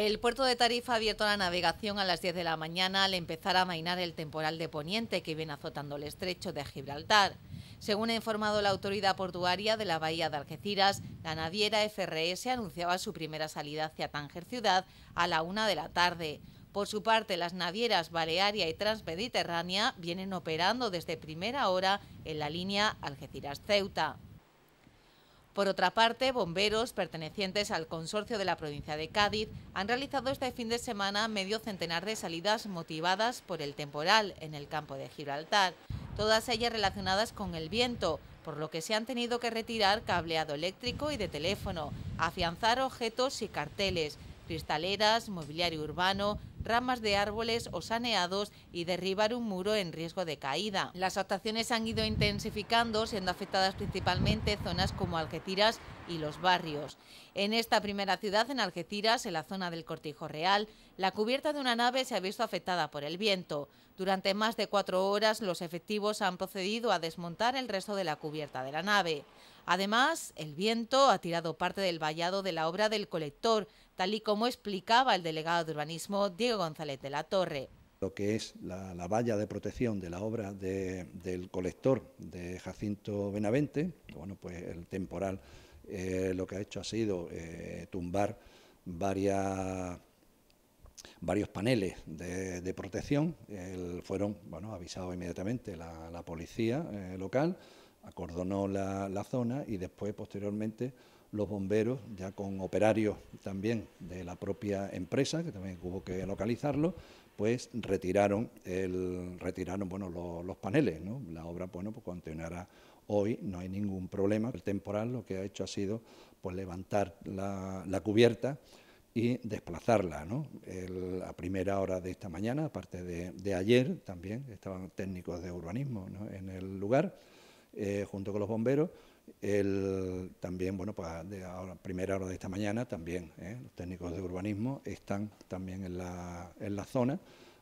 El puerto de Tarifa ha abierto la navegación a las 10 de la mañana al empezar a mainar el temporal de poniente que viene azotando el estrecho de Gibraltar. Según ha informado la autoridad portuaria de la bahía de Algeciras, la naviera FRS anunciaba su primera salida hacia Tánger ciudad a la una de la tarde. Por su parte, las navieras Balearia y Transmediterránea vienen operando desde primera hora en la línea Algeciras-Ceuta. Por otra parte, bomberos pertenecientes al consorcio de la provincia de Cádiz han realizado este fin de semana medio centenar de salidas motivadas por el temporal en el campo de Gibraltar, todas ellas relacionadas con el viento, por lo que se han tenido que retirar cableado eléctrico y de teléfono, afianzar objetos y carteles, cristaleras, mobiliario urbano, ramas de árboles o saneados y derribar un muro en riesgo de caída. Las actuaciones han ido intensificando, siendo afectadas principalmente zonas como Algeciras y los barrios. En esta primera ciudad, en Algeciras, en la zona del Cortijo Real, la cubierta de una nave se ha visto afectada por el viento. Durante más de cuatro horas, los efectivos han procedido a desmontar el resto de la cubierta de la nave. Además, el viento ha tirado parte del vallado de la obra del colector, tal y como explicaba el delegado de urbanismo Diego González de la Torre. Lo que es la, valla de protección de la obra del colector de Jacinto Benavente, bueno, pues el temporal eh, lo que ha hecho ha sido eh, tumbar varias varios paneles de, protección. fueron bueno, avisados inmediatamente la, policía eh, local, acordonó la, zona y después, posteriormente, los bomberos, ya con operarios también de la propia empresa, que también hubo que localizarlo, pues retiraron, el, retiraron bueno, los, paneles. La obra bueno, pues continuará hoy, no hay ningún problema. El temporal lo que ha hecho ha sido pues, levantar la, cubierta y desplazarla. a primera hora de esta mañana, aparte de, ayer también, estaban técnicos de urbanismo en el lugar eh, junto con los bomberos. El, también, bueno, pues de a primera hora de esta mañana, también eh, los técnicos de urbanismo están también en la, en la zona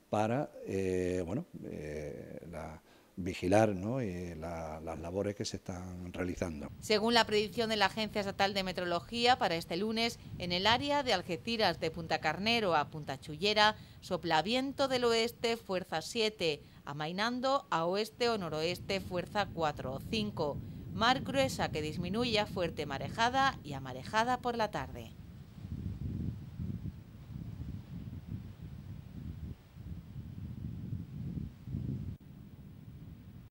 para, eh, bueno, vigilar eh, las labores que se están realizando. Según la predicción de la Agencia Estatal de Metrología, para este lunes, en el área de Algeciras de Punta Carnero a Punta Chullera, sopla viento del oeste, fuerza 7, amainando a oeste o noroeste, fuerza 4 o 5. Mar gruesa que disminuye fuerte marejada y amarejada por la tarde.